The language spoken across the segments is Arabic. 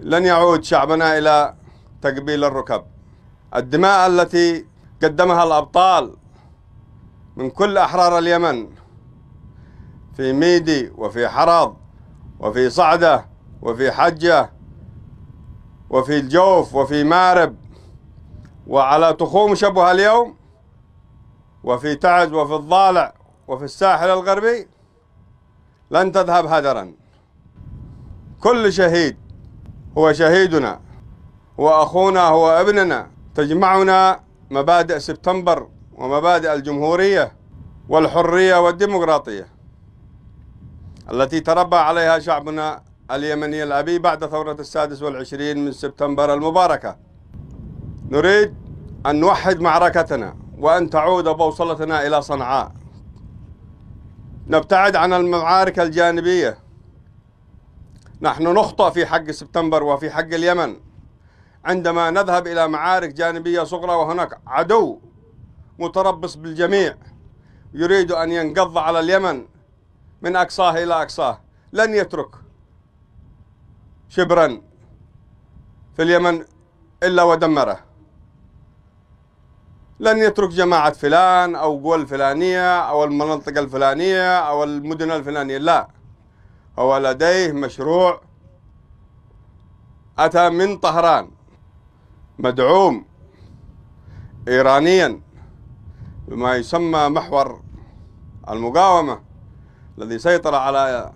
لن يعود شعبنا إلى تقبيل الركب الدماء التي قدمها الأبطال من كل أحرار اليمن في ميدي وفي حرض وفي صعدة وفي حجة وفي الجوف وفي مارب وعلى تخوم شبها اليوم وفي تعز وفي الضالع وفي الساحل الغربي لن تذهب هدرا كل شهيد هو شهيدنا وأخونا هو ابننا تجمعنا مبادئ سبتمبر ومبادئ الجمهورية والحرية والديمقراطية التي تربى عليها شعبنا اليمني الأبي بعد ثورة السادس والعشرين من سبتمبر المباركة نريد أن نوحد معركتنا وأن تعود بوصلتنا إلى صنعاء نبتعد عن المعارك الجانبية نحن نخطئ في حق سبتمبر وفي حق اليمن عندما نذهب إلى معارك جانبية صغرى وهناك عدو متربص بالجميع يريد أن ينقض على اليمن من أقصاه إلى أقصاه لن يترك شبرا في اليمن إلا ودمره لن يترك جماعة فلان أو قول فلانية أو المنطقة الفلانية أو المدن الفلانية لا هو لديه مشروع أتى من طهران مدعوم إيرانيا بما يسمى محور المقاومة الذي سيطر على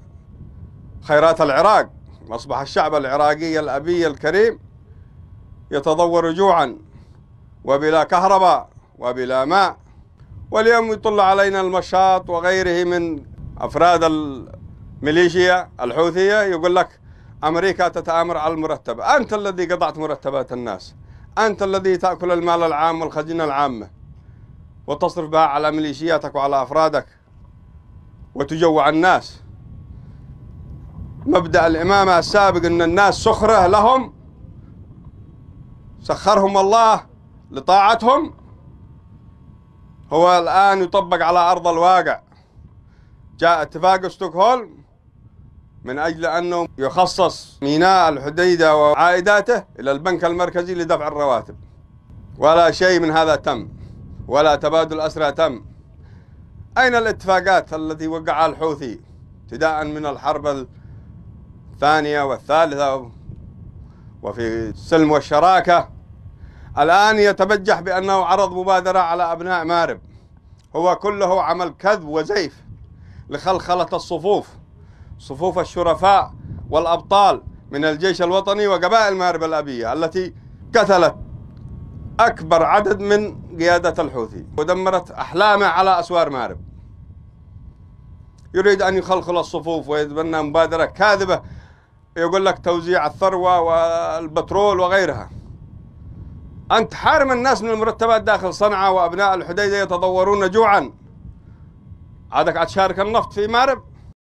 خيرات العراق أصبح الشعب العراقي الأبي الكريم يتضور جوعا وبلا كهرباء وبلا ماء واليوم يطل علينا المشاط وغيره من أفراد ميليشيا الحوثية يقول لك أمريكا تتآمر على المرتب أنت الذي قطعت مرتبات الناس أنت الذي تأكل المال العام والخزينة العامة وتصرف بها على ميليشياتك وعلى أفرادك وتجوع الناس مبدأ الإمامة السابق أن الناس سخرة لهم سخرهم الله لطاعتهم هو الآن يطبق على أرض الواقع جاء اتفاق ستوكهولم من أجل أنه يخصص ميناء الحديدة وعائداته إلى البنك المركزي لدفع الرواتب ولا شيء من هذا تم ولا تبادل أسرى تم أين الاتفاقات التي وقعها الحوثي ابتداء من الحرب الثانية والثالثة وفي السلم والشراكة الآن يتبجح بأنه عرض مبادرة على أبناء مارب هو كله عمل كذب وزيف لخلخلة الصفوف صفوف الشرفاء والأبطال من الجيش الوطني وقبائل مارب الأبية التي قتلت أكبر عدد من قيادة الحوثي ودمرت أحلامه على أسوار مارب يريد أن يخلخل الصفوف ويتبنى مبادرة كاذبة يقول لك توزيع الثروة والبترول وغيرها أنت حارم الناس من المرتبات داخل صنعاء وأبناء الحديدة يتضورون جوعا عادك عتشارك النفط في مارب